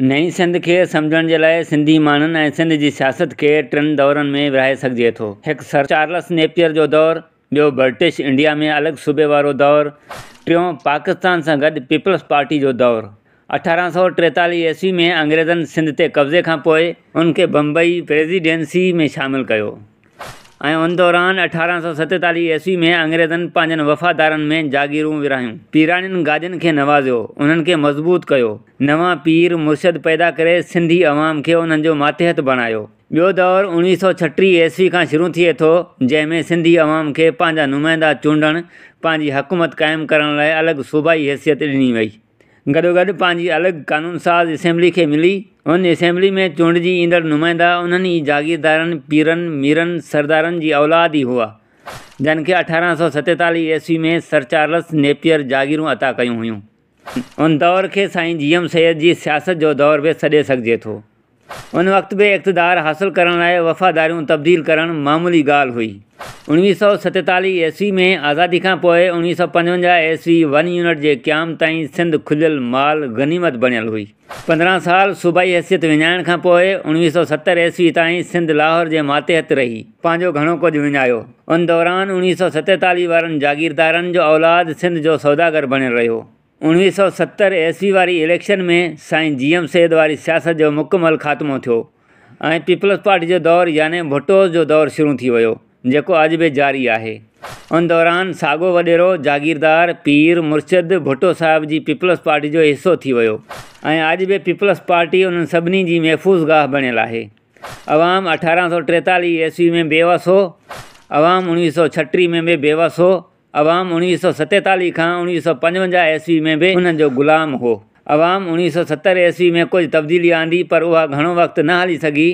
नई सिंध के समुझण लाइ सिंधी माण्हुनि ऐं सिंध जी सियासत खे टिनि दौरनि में विरिहाए सघिजे थो हिकु सर चार्लस नेपियर जो दौरु ॿियो ब्रिटिश इंडिया में अलॻि सूबे वारो दौरु टियों पाकिस्तान सां गॾु पीपल्स पार्टी जो दौरु अठारह सौ टेतालीह ईस्वी में अंग्रेज़नि सिंध ते कब्ज़े खां पोइ उनखे बम्बई प्रेसिडेंसी में शामिलु कयो ऐं उन दौरान अठारह सौ सतेतालीह ईस्वी में अंग्रेज़नि पंहिंजनि वफ़ादारनि में जागीरूं विरिहायूं पीराणनि गाॾियुनि खे नवाज़ियो उन्हनि खे मज़बूत कयो नवां पीर मुर्शद पैदा करे सिंधी अवाम खे उन्हनि जो मातहत बणायो ॿियो दौरु उणिवीह सौ छटीह ईस्वी खां शुरू थिए थो जंहिंमें सिंधी अवाम खे पंहिंजा नुमाइंदा चूंडणु पंहिंजी हुकूमत क़ाइमु करण लाइ अलॻि सूबाई हैसियत ॾिनी वई गॾोगॾु पंहिंजी अलग क़ानून साज़ असेंबली के मिली उन असेंबली में चूंडिजी ईंदड़ नुमाइंदा उन्हनि ई जागीरदारनि पीरनि मीरनि जी औलाद ही हुआ जिनके अठारह सौ सतेतालीह ईस्वी में सर चार्ल्स नेपियर जागीरू अता कयूं हुयूं उन दौर खे साईं जीएम सैद जी सियासत जो दौर भी सदे सघिजे थो उन वक़्त बि इक़्तदार हासिलु करण लाइ वफ़ादारियूं तब्दील करणु मामूली गाल हुई उणिवीह सौ सतेतालीह ईस्वी में आज़ादी खां पोइ उणिवीह सौ पंजवंजाह ईस्वी वन यूनिट जे क़याम ताईं सिंध खुलियल माल गनीमत बणियल हुई पंद्रहं साल सूबाई हैसियत विञाइण खां पोइ उणिवीह सौ सतरि ईस्वी ताईं सिंध लाहौर जे मातहत रही पंहिंजो घणो कुझु विञायो उन दौरान उणिवीह सौ सतेतालीह वारनि जागीरदारनि जो औलाद सिंध जो सौदागर बणियल रहियो उणिवीह सौ सतरि ईस्वी वारी इलेक्शन में साईं जी एम सेद वारी सियासत जो मुकमल ख़ात्मो थियो ऐं पीपल्स पार्टी जो दौरु याने भुटोस जो दौरु शुरू थी वियो जो अज भी जारी है उन दौरान सागो वॾेरो जागीरदार पीर मुर्शिद भुट्टो साहिब की पीपल्स पार्टी जो हिस्सो थी वियो ऐं अॼु पीपल्स पार्टी उन सभिनी जी महफ़ूज़ गाह बणियल है अवाम अठारह सौ टेतालीह ईस्वी में बेवस हो अवाम उणिवीह सौ छटी में बि बेवस हो अवाम उणिवीह सौ सतेतालीह खां उणिवीह सौ पंजवंजाहु ईस्वी में भी उन्होंने ग़ुलाम हो अवाम उणिवीह सौ सत्तर ईस्वी में कुछ तब्दीली आंदी पर उहा घो वक्त न हली सकी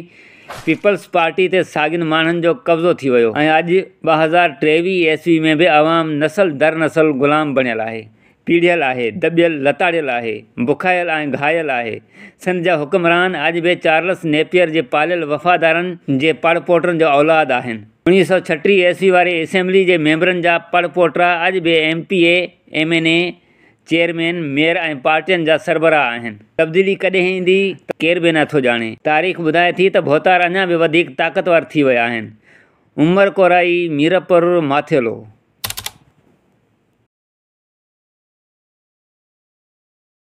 पीपल्स पार्टी ते साॻिनि माण्हुनि जो कब्ज़ो थी वियो ऐं अॼु ॿ हज़ार टेवीह ईस्वी में बि आवाम नसल दर नसल ग़ुलाम बणियलु आहे पीढ़ियल आहे दॿियल लताड़ियल आहे बुखायल ऐं घायल आहे सिंध जा हुकुमरान अॼु बि चार्लस नेपियर जे पालियल वफ़ादारनि जे पड़पोटनि जो औलाद आहिनि उणिवीह सौ छटीह ईस्वी वारी असेंबली जे मेंबरनि जा पड़पोटा अॼु बि M P A M N A chairman mayor ऐं पार्टियुनि जा सरबराह आहिनि तब्दीली कॾहिं ईंदी केर बि नथो ॼाणे तारीख़ ॿुधाए थी त भोतार अञा बि वधीक ताक़तवर थी विया आहिनि उमर कोराई मीरपुर माथेलो